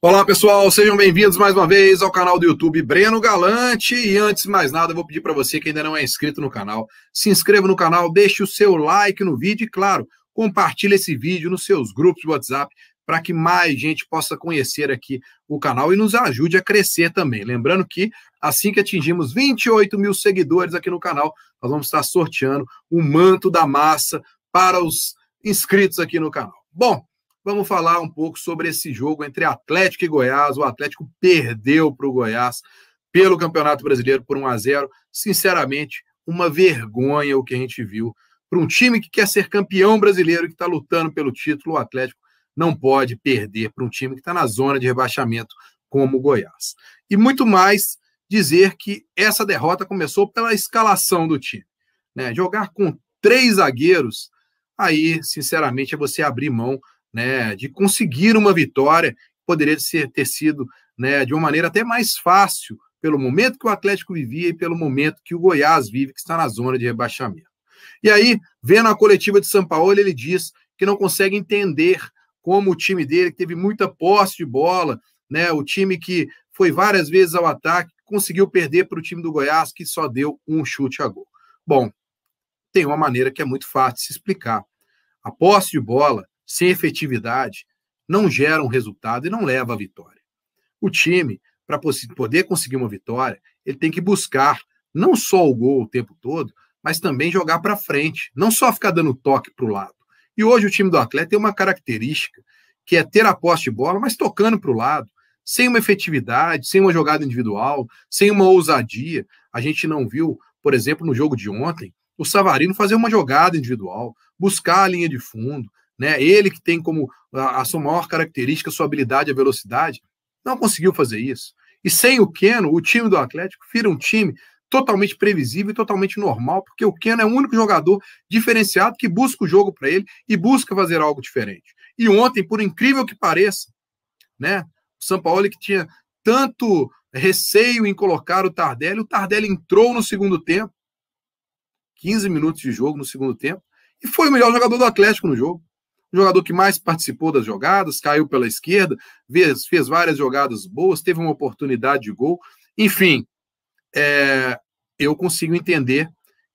Olá pessoal, sejam bem-vindos mais uma vez ao canal do YouTube Breno Galante. E antes de mais nada, eu vou pedir para você que ainda não é inscrito no canal, se inscreva no canal, deixe o seu like no vídeo e, claro, compartilhe esse vídeo nos seus grupos de WhatsApp para que mais gente possa conhecer aqui o canal e nos ajude a crescer também. Lembrando que assim que atingimos 28 mil seguidores aqui no canal, nós vamos estar sorteando o manto da massa para os inscritos aqui no canal. Bom, Vamos falar um pouco sobre esse jogo entre Atlético e Goiás. O Atlético perdeu para o Goiás pelo Campeonato Brasileiro por 1 a 0. Sinceramente, uma vergonha o que a gente viu para um time que quer ser campeão brasileiro e que está lutando pelo título. O Atlético não pode perder para um time que está na zona de rebaixamento como o Goiás. E muito mais dizer que essa derrota começou pela escalação do time. Né? Jogar com três zagueiros, aí, sinceramente, é você abrir mão né, de conseguir uma vitória, poderia ser, ter sido né, de uma maneira até mais fácil pelo momento que o Atlético vivia e pelo momento que o Goiás vive, que está na zona de rebaixamento. E aí, vendo a coletiva de São Paulo, ele diz que não consegue entender como o time dele, que teve muita posse de bola, né, o time que foi várias vezes ao ataque, conseguiu perder para o time do Goiás, que só deu um chute a gol. Bom, tem uma maneira que é muito fácil de se explicar. A posse de bola sem efetividade, não gera um resultado e não leva à vitória. O time, para poder conseguir uma vitória, ele tem que buscar não só o gol o tempo todo, mas também jogar para frente, não só ficar dando toque para o lado. E hoje o time do Atlético tem uma característica que é ter a posse de bola, mas tocando para o lado, sem uma efetividade, sem uma jogada individual, sem uma ousadia. A gente não viu, por exemplo, no jogo de ontem, o Savarino fazer uma jogada individual, buscar a linha de fundo, né? Ele que tem como a, a sua maior característica, sua habilidade, a velocidade, não conseguiu fazer isso. E sem o Keno, o time do Atlético vira um time totalmente previsível e totalmente normal, porque o Keno é o único jogador diferenciado que busca o jogo para ele e busca fazer algo diferente. E ontem, por incrível que pareça, né, o São Paulo que tinha tanto receio em colocar o Tardelli, o Tardelli entrou no segundo tempo, 15 minutos de jogo no segundo tempo, e foi o melhor jogador do Atlético no jogo jogador que mais participou das jogadas, caiu pela esquerda, fez, fez várias jogadas boas, teve uma oportunidade de gol. Enfim, é, eu consigo entender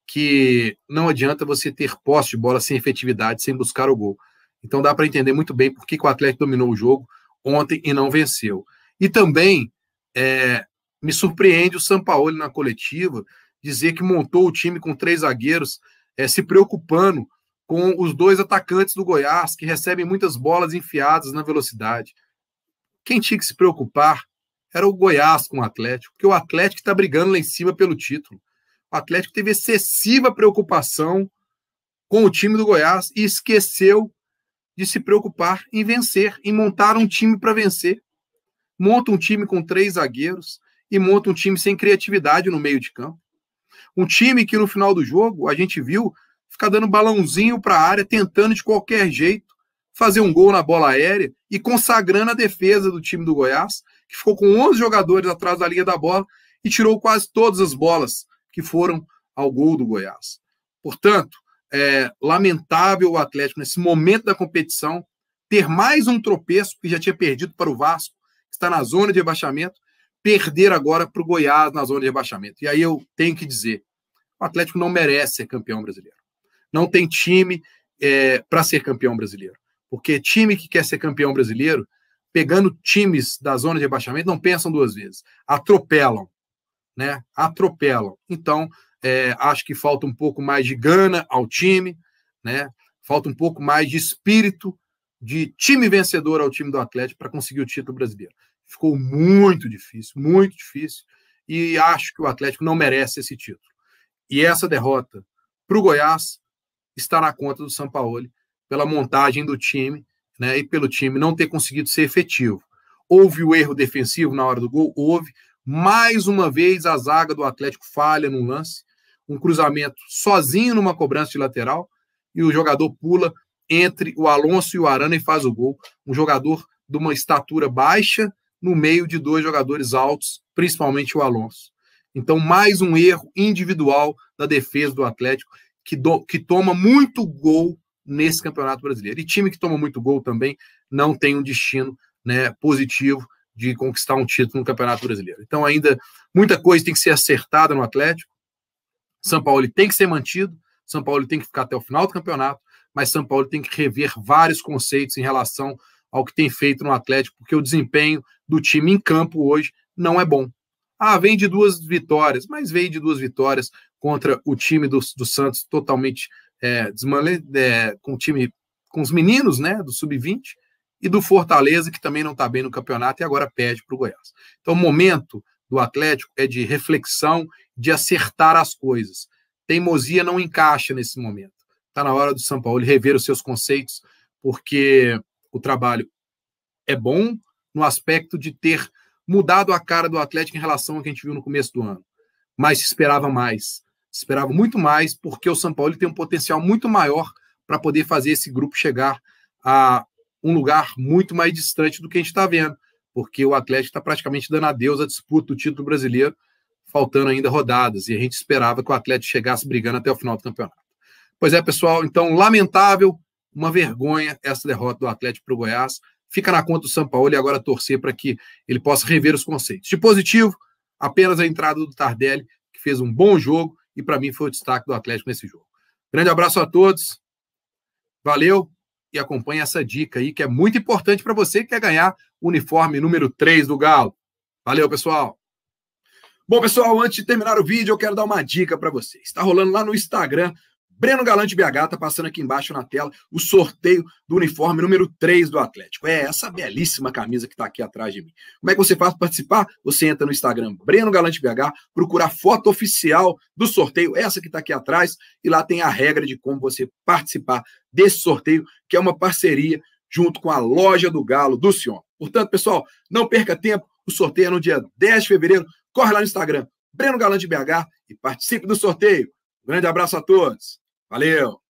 que não adianta você ter posse de bola sem efetividade, sem buscar o gol. Então dá para entender muito bem por que, que, o Atlético dominou o jogo ontem e não venceu. E também é, me surpreende o Sampaoli na coletiva dizer que montou o time com três zagueiros, é, se preocupando com os dois atacantes do Goiás, que recebem muitas bolas enfiadas na velocidade. Quem tinha que se preocupar era o Goiás com o Atlético, porque o Atlético está brigando lá em cima pelo título. O Atlético teve excessiva preocupação com o time do Goiás e esqueceu de se preocupar em vencer, em montar um time para vencer. Monta um time com três zagueiros e monta um time sem criatividade no meio de campo. Um time que no final do jogo, a gente viu, ficar dando balãozinho para a área, tentando de qualquer jeito fazer um gol na bola aérea e consagrando a defesa do time do Goiás, que ficou com 11 jogadores atrás da linha da bola e tirou quase todas as bolas que foram ao gol do Goiás. Portanto, é lamentável o Atlético, nesse momento da competição, ter mais um tropeço, que já tinha perdido para o Vasco, que está na zona de rebaixamento, perder agora para o Goiás na zona de rebaixamento. E aí eu tenho que dizer: o Atlético não merece ser campeão brasileiro não tem time é, para ser campeão brasileiro. Porque time que quer ser campeão brasileiro, pegando times da zona de rebaixamento, não pensam duas vezes, atropelam, né? Atropelam. Então, é, acho que falta um pouco mais de gana ao time, né? Falta um pouco mais de espírito de time vencedor ao time do Atlético para conseguir o título brasileiro. Ficou muito difícil, muito difícil, e acho que o Atlético não merece esse título. E essa derrota para o Goiás está na conta do Sampaoli pela montagem do time né, e pelo time não ter conseguido ser efetivo. Houve o erro defensivo na hora do gol? Houve. Mais uma vez, a zaga do Atlético falha num lance, um cruzamento sozinho numa cobrança de lateral, e o jogador pula entre o Alonso e o Arana e faz o gol. Um jogador de uma estatura baixa no meio de dois jogadores altos, principalmente o Alonso. Então, mais um erro individual da defesa do Atlético que, do, que toma muito gol nesse Campeonato Brasileiro. E time que toma muito gol também não tem um destino né, positivo de conquistar um título no Campeonato Brasileiro. Então, ainda muita coisa tem que ser acertada no Atlético. São Paulo tem que ser mantido, São Paulo tem que ficar até o final do campeonato, mas São Paulo tem que rever vários conceitos em relação ao que tem feito no Atlético, porque o desempenho do time em campo hoje não é bom. Ah, vem de duas vitórias, mas veio de duas vitórias contra o time do, do Santos totalmente é, é, com o time com os meninos, né, do sub-20 e do Fortaleza que também não está bem no campeonato e agora perde para o Goiás. Então, o momento do Atlético é de reflexão, de acertar as coisas. Teimosia não encaixa nesse momento. Está na hora do São Paulo rever os seus conceitos, porque o trabalho é bom no aspecto de ter mudado a cara do Atlético em relação ao que a gente viu no começo do ano. Mas se esperava mais. Se esperava muito mais, porque o São Paulo tem um potencial muito maior para poder fazer esse grupo chegar a um lugar muito mais distante do que a gente está vendo, porque o Atlético está praticamente dando adeus à disputa do título brasileiro, faltando ainda rodadas, e a gente esperava que o Atlético chegasse brigando até o final do campeonato. Pois é, pessoal, então, lamentável, uma vergonha essa derrota do Atlético para o Goiás fica na conta do São Paulo e agora torcer para que ele possa rever os conceitos. De positivo, apenas a entrada do Tardelli, que fez um bom jogo e para mim foi o destaque do Atlético nesse jogo. Grande abraço a todos. Valeu e acompanhe essa dica aí que é muito importante para você que quer ganhar o uniforme número 3 do Galo. Valeu, pessoal. Bom, pessoal, antes de terminar o vídeo, eu quero dar uma dica para vocês. Está rolando lá no Instagram Breno Galante BH tá passando aqui embaixo na tela o sorteio do uniforme número 3 do Atlético. É essa belíssima camisa que está aqui atrás de mim. Como é que você faz para participar? Você entra no Instagram Breno Galante BH, procura a foto oficial do sorteio, essa que está aqui atrás, e lá tem a regra de como você participar desse sorteio, que é uma parceria junto com a loja do Galo do Sion. Portanto, pessoal, não perca tempo. O sorteio é no dia 10 de fevereiro. Corre lá no Instagram Breno Galante BH e participe do sorteio. grande abraço a todos. Valeu!